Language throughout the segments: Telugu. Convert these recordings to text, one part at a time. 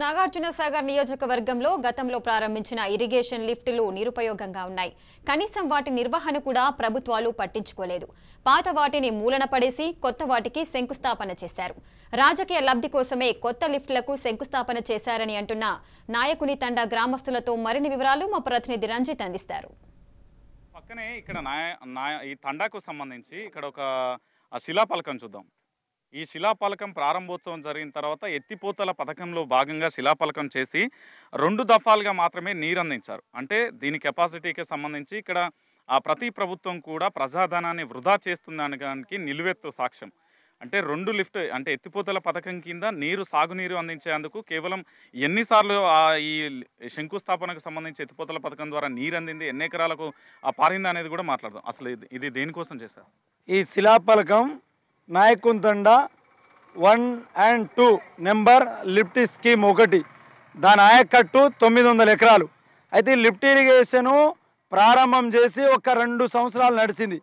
నాగార్జున సాగర్ నియోజకవర్గంలో గతంలో ప్రారంభించిన ఇరిగేషన్ లిఫ్టులు నిరుపయోగంగా ఉన్నాయి కనీసం వాటి నిర్వహణ కూడా ప్రభుత్వాలు పట్టించుకోలేదు పాత వాటిని మూలన పడేసి కొత్త వాటికి శంకుస్థాపన చేశారు రాజకీయ లబ్ధి కోసమే కొత్త లిఫ్టులకు శంకుస్థాపన చేశారని అంటున్న నాయకుని తండ గ్రామస్తులతో మరిన్ని వివరాలు మా ప్రతినిధి రంజిత్ అందిస్తారు పక్కనే ఇక్కడ ఈ తండాకు సంబంధించి ఇక్కడ ఒక శిలాపలకం చూద్దాం ఈ శిలాపలకం ప్రారంభోత్సవం జరిగిన తర్వాత ఎత్తిపోతల పథకంలో భాగంగా శిలాపలకం చేసి రెండు దఫాలుగా మాత్రమే నీరు అందించారు అంటే దీని కెపాసిటీకి సంబంధించి ఇక్కడ ఆ ప్రతి ప్రభుత్వం కూడా ప్రజాధనాన్ని వృధా చేస్తుందనడానికి నిలువెత్తు సాక్ష్యం అంటే రెండు లిఫ్ట్ అంటే ఎత్తిపోతల పథకం కింద నీరు సాగునీరు అందించేందుకు కేవలం ఎన్నిసార్లు ఈ శంకుస్థాపనకు సంబంధించి ఎత్తిపోతల పథకం ద్వారా నీరు అందింది ఎన్ని ఎకరాలకు ఆ పారిందా అనేది కూడా మాట్లాడదాం అసలు ఇది దేనికోసం చేశారు ఈ శిలాపలకం Nayakunthanda one and two number lift scheme ఒకటి దాని ఆయకట్టు తొమ్మిది వందల ఎకరాలు అయితే లిఫ్ట్ ఇరిగేషను ప్రారంభం చేసి ఒక రెండు సంవత్సరాలు నడిచింది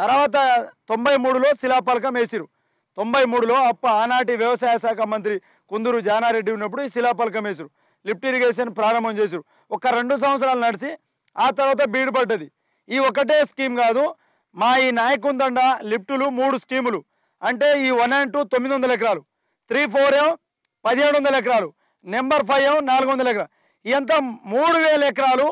తర్వాత తొంభై మూడులో శిలాపలకం వేసిరు తొంభై మూడులో అప్ప ఆనాటి వ్యవసాయ శాఖ మంత్రి కుందూరు జానారెడ్డి ఉన్నప్పుడు ఈ శిలాపలకం వేసిరు లిఫ్ట్ ఇరిగేషన్ ప్రారంభం చేసిరు ఒక రెండు సంవత్సరాలు నడిచి ఆ తర్వాత బీడు ఈ ఒకటే స్కీమ్ కాదు మా ఈ నాయకుందండ లిఫ్టులు మూడు స్కీములు అంటే ఈ వన్ అండ్ టూ తొమ్మిది వందల ఎకరాలు త్రీ ఫోర్ ఏం పదిహేడు వందల ఎకరాలు నెంబర్ ఫైవ్ ఏం నాలుగు వందల ఎకరాలు ఇంత మూడు వేల ఎకరాలు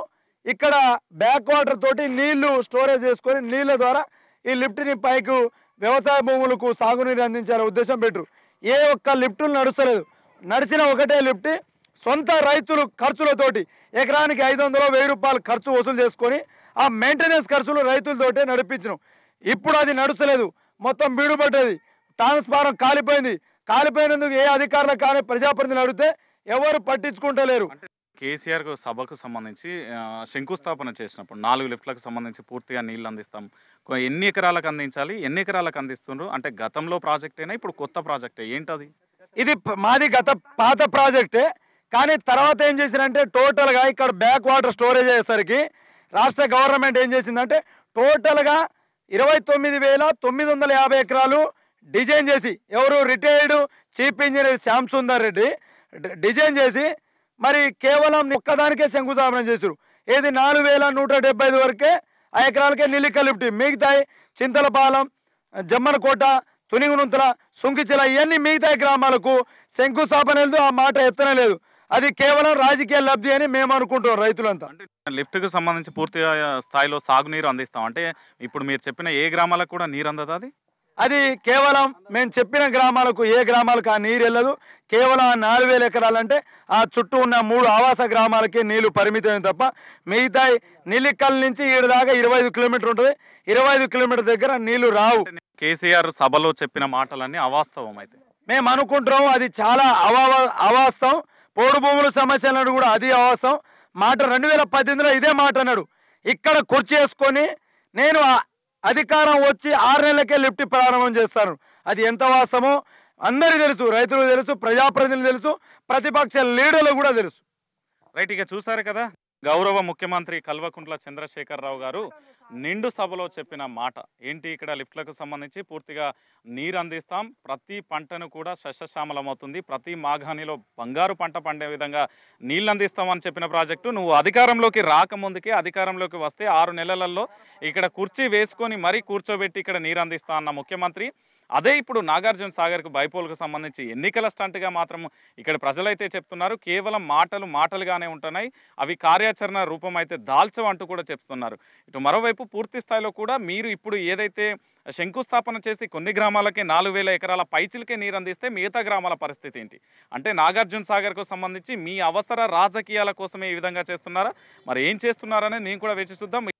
ఇక్కడ బ్యాక్ వాటర్ తోటి నీళ్లు స్టోరేజ్ చేసుకొని నీళ్ళ ద్వారా ఈ లిఫ్ట్ని పైకు వ్యవసాయ భూములకు సాగునీరు అందించాలనే ఉద్దేశం పెట్టరు ఏ ఒక్క లిఫ్టులు నడుస్తలేదు నడిచిన ఒకటే లిఫ్ట్ సొంత రైతులు ఖర్చులతోటి ఎకరానికి ఐదు వందలు వెయ్యి రూపాయలు ఖర్చు వసూలు చేసుకొని ఆ మెయింటెనెన్స్ ఖర్చులు రైతులతోటే నడిపించను ఇప్పుడు అది నడుస్తలేదు మొత్తం బీడుపడ్డది ట్రాన్స్ఫారం కాలిపోయింది కాలిపోయినందుకు ఏ అధికారులకు కానీ ప్రజాప్రతిని అడిగితే ఎవరు పట్టించుకుంటలేరు కేసీఆర్ సభకు సంబంధించి శంకుస్థాపన చేసినప్పుడు నాలుగు లిఫ్ట్లకు సంబంధించి పూర్తిగా నీళ్ళు అందిస్తాం ఎన్ని ఎకరాలకు అందించాలి ఎన్ని ఎకరాలకు అందిస్తున్నారు అంటే గతంలో ప్రాజెక్ట్ అయినా ఇప్పుడు కొత్త ప్రాజెక్టే ఏంటది ఇది మాది గత పాత ప్రాజెక్టే కానీ తర్వాత ఏం చేసిందంటే టోటల్గా ఇక్కడ బ్యాక్ వాటర్ స్టోరేజ్ అయ్యేసరికి రాష్ట్ర గవర్నమెంట్ ఏం చేసిందంటే టోటల్గా ఇరవై తొమ్మిది వేల తొమ్మిది వందల యాభై ఎకరాలు డిజైన్ చేసి ఎవరు retired chief engineer Shyam Sundar Reddy design చేసి మరి కేవలం ఒక్కదానికే శంకుస్థాపన చేశారు ఏది నాలుగు వేల నూట డెబ్బై ఐదు వరకే ఆ ఎకరాలకే నిల్లి కలిపి మిగతాయి చింతలపాలెం జమ్మనకోట తునిగునుంతల సుంకిచిల ఇవన్నీ మిగతాయి గ్రామాలకు శంకుస్థాపన లేదు ఆ మాట ఎత్తనలేదు అది కేవలం రాజకీయ లబ్ధి అని మేము అనుకుంటాం రైతులంతా లిఫ్ట్కు సంబంధించి పూర్తిగా స్థాయిలో సాగునీరు అందిస్తాం అంటే ఇప్పుడు మీరు చెప్పిన ఏ గ్రామాలకు కూడా నీరు అందదు అది అది కేవలం మేము చెప్పిన గ్రామాలకు ఏ గ్రామాలకు ఆ నీరు వెళ్ళదు కేవలం ఆ నాలుగు వేల ఎకరాలంటే ఆ చుట్టూ ఉన్న మూడు ఆవాస గ్రామాలకే నీళ్లు పరిమితమైన తప్ప మిగతా నిలికల్ నుంచి ఈడు దాకా ఇరవై ఐదు కిలోమీటర్ ఉంటుంది ఇరవై ఐదు కిలోమీటర్ దగ్గర నీళ్లు రావు కేసీఆర్ సభలో చెప్పిన మాటలన్నీ అవాస్తవం అయితే మేము అనుకుంటున్నాం అది చాలా అవాస్తవం పోడు భూముల సమస్యలను కూడా అది అవాస్తవం మాట రెండు వేల పద్దెనిమిదిలో ఇదే మాట అన్నాడు ఇక్కడ కుర్చీ వేసుకొని నేను అధికారం వచ్చి ఆరు నెలలకే లిఫ్ట్ ప్రారంభం చేస్తాను అది ఎంత వాస్తమో అందరి తెలుసు రైతులు తెలుసు ప్రజాప్రతినిధులు తెలుసు ప్రతిపక్ష లీడర్లు కూడా తెలుసు రైట్ ఇక చూసారు కదా గౌరవ ముఖ్యమంత్రి కల్వకుంట్ల చంద్రశేఖరరావు గారు నిండు సభలో చెప్పిన మాట ఏంటి ఇక్కడ లిఫ్ట్లకు సంబంధించి పూర్తిగా నీరు అందిస్తాం ప్రతి పంటను కూడా అవుతుంది ప్రతి మాఘానిలో బంగారు పంట పండే విధంగా నీళ్ళు అందిస్తామని చెప్పిన ప్రాజెక్టు నువ్వు అధికారంలోకి రాకముందుకే అధికారంలోకి వస్తే ఆరు నెలలలో ఇక్కడ కుర్చీ వేసుకొని మరీ కూర్చోబెట్టి ఇక్కడ నీరు అందిస్తా అన్న ముఖ్యమంత్రి అదే ఇప్పుడు నాగార్జున సాగర్కు బైపోల్కు సంబంధించి ఎన్నికల స్టంట్గా మాత్రం ఇక్కడ ప్రజలైతే చెప్తున్నారు కేవలం మాటలు మాటలుగానే ఉంటున్నాయి అవి కార్యాచరణ రూపం అయితే దాల్చవంటూ కూడా చెప్తున్నారు ఇటు మరోవైపు పూర్తి స్థాయిలో కూడా మీరు ఇప్పుడు ఏదైతే శంకుస్థాపన చేసి కొన్ని గ్రామాలకే నాలుగు వేల ఎకరాల పైచిలకే నీరు అందిస్తే మిగతా గ్రామాల పరిస్థితి ఏంటి అంటే నాగార్జున సాగర్కు సంబంధించి మీ అవసర రాజకీయాల కోసం ఏ విధంగా చేస్తున్నారా మరి ఏం చేస్తున్నారనేది నేను కూడా వేచి చూద్దాం